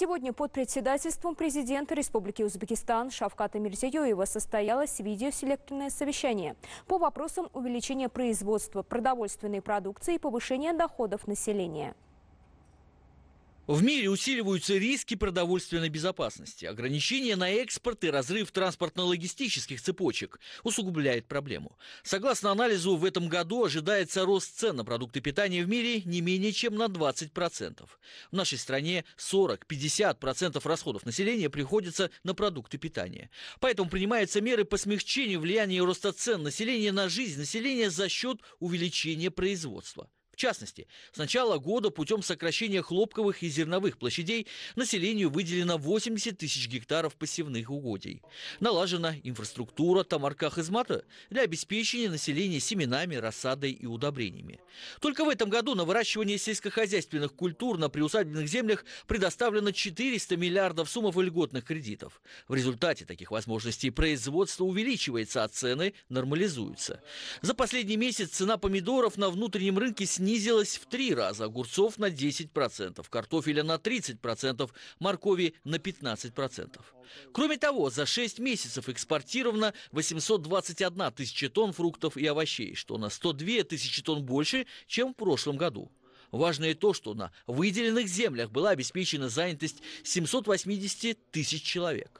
Сегодня под председательством президента Республики Узбекистан Шавката Мирзиёева состоялось видеоселекторное совещание по вопросам увеличения производства продовольственной продукции и повышения доходов населения. В мире усиливаются риски продовольственной безопасности. Ограничения на экспорт и разрыв транспортно-логистических цепочек усугубляют проблему. Согласно анализу, в этом году ожидается рост цен на продукты питания в мире не менее чем на 20%. В нашей стране 40-50% расходов населения приходится на продукты питания. Поэтому принимаются меры по смягчению влияния роста цен населения на жизнь населения за счет увеличения производства частности, с начала года путем сокращения хлопковых и зерновых площадей населению выделено 80 тысяч гектаров посевных угодий. Налажена инфраструктура тамарках тамарка хизмата для обеспечения населения семенами, рассадой и удобрениями. Только в этом году на выращивание сельскохозяйственных культур на приусадебных землях предоставлено 400 миллиардов суммов льготных кредитов. В результате таких возможностей производство увеличивается, а цены нормализуются. За последний месяц цена помидоров на внутреннем рынке снизилась снизилась в три раза, огурцов на 10%, картофеля на 30%, моркови на 15%. Кроме того, за 6 месяцев экспортировано 821 тысяча тонн фруктов и овощей, что на 102 тысячи тонн больше, чем в прошлом году. Важно и то, что на выделенных землях была обеспечена занятость 780 тысяч человек.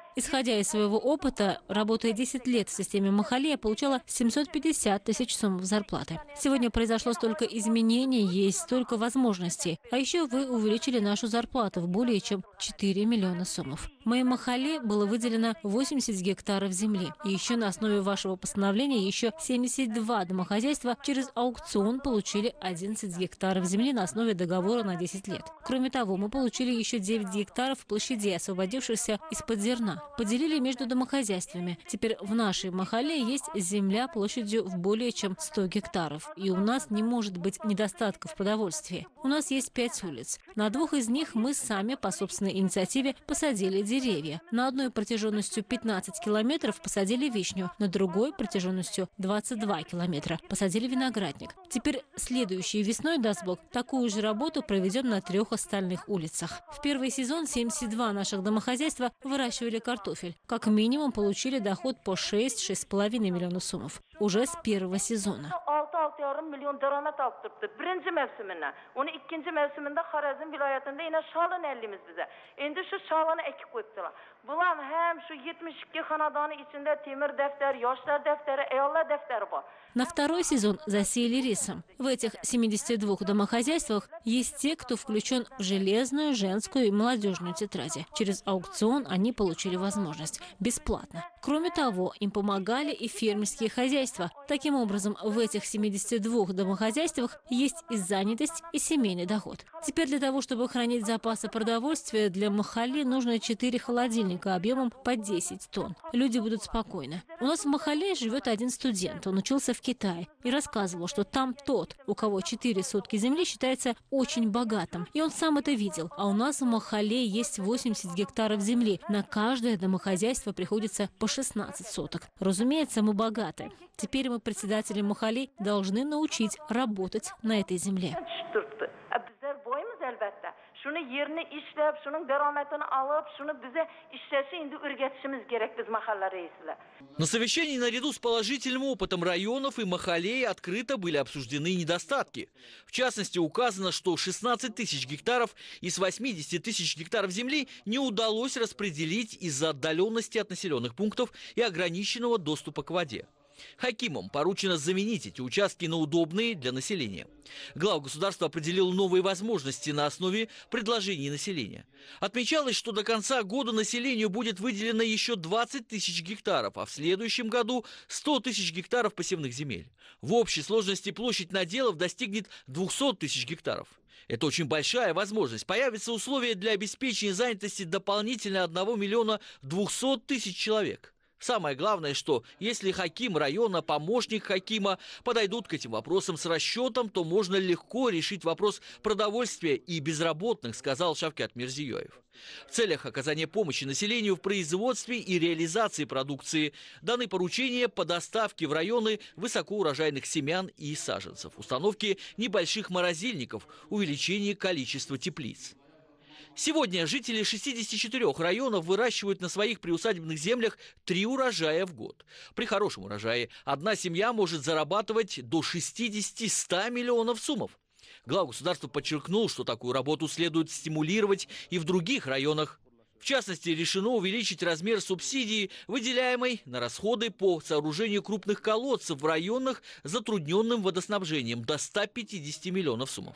Исходя из своего опыта, работая 10 лет в системе Махали, я получала 750 тысяч сомов зарплаты. Сегодня произошло столько изменений, есть столько возможностей. А еще вы увеличили нашу зарплату в более чем 4 миллиона сумм. В моей Махале было выделено 80 гектаров земли. И еще на основе вашего постановления еще 72 домохозяйства через аукцион получили 11 гектаров земли на основе договора на 10 лет. Кроме того, мы получили еще 9 гектаров площадей, освободившихся из-под зерна поделили между домохозяйствами. Теперь в нашей Махале есть земля площадью в более чем 100 гектаров. И у нас не может быть недостатка в продовольствии. У нас есть пять улиц. На двух из них мы сами по собственной инициативе посадили деревья. На одной протяженностью 15 километров посадили вишню, на другой протяженностью 22 километра посадили виноградник. Теперь следующей весной, даст Бог, такую же работу проведем на трех остальных улицах. В первый сезон 72 наших домохозяйства выращивали картофель. Как минимум получили доход по 6-6,5 миллионов сумм уже с первого сезона qarag'im million daromad olib turibdi birinchi mavsumini uni ikkinchi mavsumida xorazm viloyatida yana sholini olamiz biza endi shu sholini ekib qo'yibdilar bular ham shu yetmish ikki xonadoni ichida temir daftar yoshlar daftari ayollar daftari bor на второй сезон засеяли рисом в этих 72 домохозяйствах есть те кто включен в железную женскую и молодежную тетради через аукцион они получили возможность бесплатно Кроме того, им помогали и фермерские хозяйства. Таким образом, в этих 72 домохозяйствах есть и занятость, и семейный доход. Теперь для того, чтобы хранить запасы продовольствия, для Махали нужно 4 холодильника объемом по 10 тонн. Люди будут спокойны. У нас в Махале живет один студент. Он учился в Китае и рассказывал, что там тот, у кого 4 сотки земли, считается очень богатым. И он сам это видел. А у нас в Махале есть 80 гектаров земли. На каждое домохозяйство приходится по 16 соток. Разумеется, мы богаты. Теперь мы, председатели Мухали должны научить работать на этой земле shuni yerni ishlab shuning daromadini olib shuni biza ishlashni endi o'rgatishimiz kerak biz mahalla raislar на совещании наряду с положительным опытом районов и махалей открыто были обсуждены недостатки. В частности, указано, что 16 тысяч гектаров из 80 тысяч гектаров земли не удалось распределить из-за отдаленности от населенных пунктов и ограниченного доступа к воде. Хакимам поручено заменить эти участки на удобные для населения. Глава государства определил новые возможности на основе предложений населения. Отмечалось, что до конца года населению будет выделено еще 20 тысяч гектаров, а в следующем году 100 тысяч гектаров посевных земель. В общей сложности площадь наделов достигнет 200 тысяч гектаров. Это очень большая возможность. Появятся условия для обеспечения занятости дополнительно 1 миллиона 200 тысяч человек. Самое главное, что если Хаким района, помощник Хакима подойдут к этим вопросам с расчетом, то можно легко решить вопрос продовольствия и безработных, сказал Шавкят Мирзиёев. В целях оказания помощи населению в производстве и реализации продукции даны поручения по доставке в районы высокоурожайных семян и саженцев, установке небольших морозильников, увеличении количества теплиц. Сегодня жители 64 районов выращивают на своих приусадебных землях три урожая в год. При хорошем урожае одна семья может зарабатывать до 60-100 миллионов суммов. Глава государства подчеркнул, что такую работу следует стимулировать и в других районах в частности, решено увеличить размер субсидии, выделяемой на расходы по сооружению крупных колодцев в районах с затрудненным водоснабжением до 150 миллионов суммов.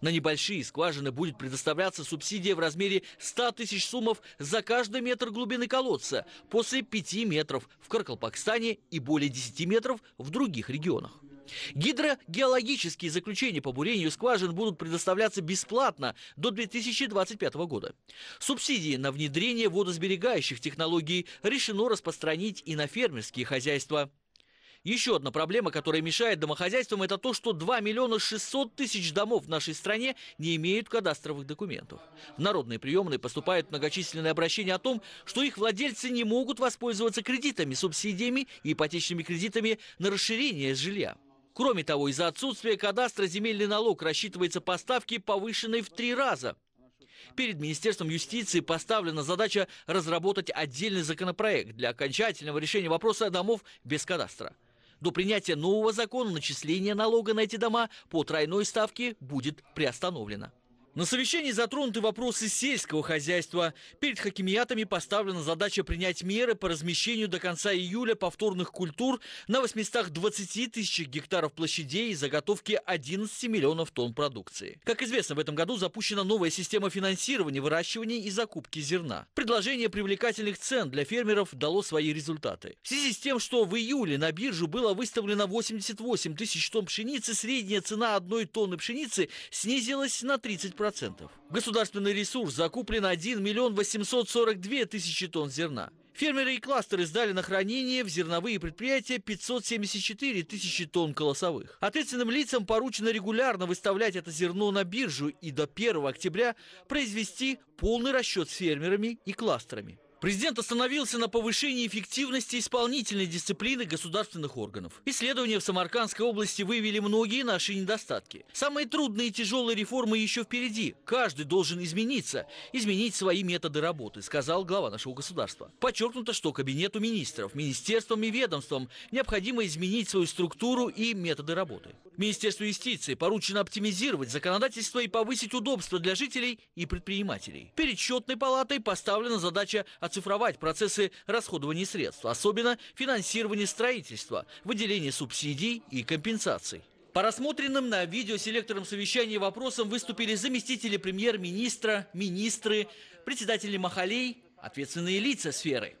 На небольшие скважины будет предоставляться субсидия в размере 100 тысяч суммов за каждый метр глубины колодца, после 5 метров в Каркалпакстане и более 10 метров в других регионах. Гидрогеологические заключения по бурению скважин будут предоставляться бесплатно до 2025 года. Субсидии на внедрение водосберегающих технологий решено распространить и на фермерские хозяйства. Еще одна проблема, которая мешает домохозяйствам, это то, что 2 миллиона 600 тысяч домов в нашей стране не имеют кадастровых документов. В народные приемные поступают многочисленные обращения о том, что их владельцы не могут воспользоваться кредитами, субсидиями и ипотечными кредитами на расширение жилья. Кроме того, из-за отсутствия кадастра земельный налог рассчитывается по ставке, повышенной в три раза. Перед Министерством юстиции поставлена задача разработать отдельный законопроект для окончательного решения вопроса домов без кадастра. До принятия нового закона начисление налога на эти дома по тройной ставке будет приостановлено. На совещании затронуты вопросы сельского хозяйства. Перед хакимиятами поставлена задача принять меры по размещению до конца июля повторных культур на 820 тысячах гектаров площадей и заготовки 11 миллионов тонн продукции. Как известно, в этом году запущена новая система финансирования, выращивания и закупки зерна. Предложение привлекательных цен для фермеров дало свои результаты. В связи с тем, что в июле на биржу было выставлено 88 тысяч тонн пшеницы, средняя цена одной тонны пшеницы снизилась на 30%. 20%. Государственный ресурс закуплен 1 миллион 842 тысячи тонн зерна. Фермеры и кластеры сдали на хранение в зерновые предприятия 574 тысячи тонн колосовых. Ответственным лицам поручено регулярно выставлять это зерно на биржу и до 1 октября произвести полный расчет с фермерами и кластерами. Президент остановился на повышении эффективности исполнительной дисциплины государственных органов. Исследования в Самаркандской области выявили многие наши недостатки. Самые трудные и тяжелые реформы еще впереди. Каждый должен измениться, изменить свои методы работы, сказал глава нашего государства. Подчеркнуто, что Кабинету министров, министерствам и ведомствам необходимо изменить свою структуру и методы работы. Министерству юстиции поручено оптимизировать законодательство и повысить удобство для жителей и предпринимателей. Перед счетной палатой поставлена задача от оцифровать процессы расходования средств, особенно финансирование строительства, выделение субсидий и компенсаций. По рассмотренным на видео селектором совещании вопросам выступили заместители премьер-министра, министры, председатели Махалей, ответственные лица сферы.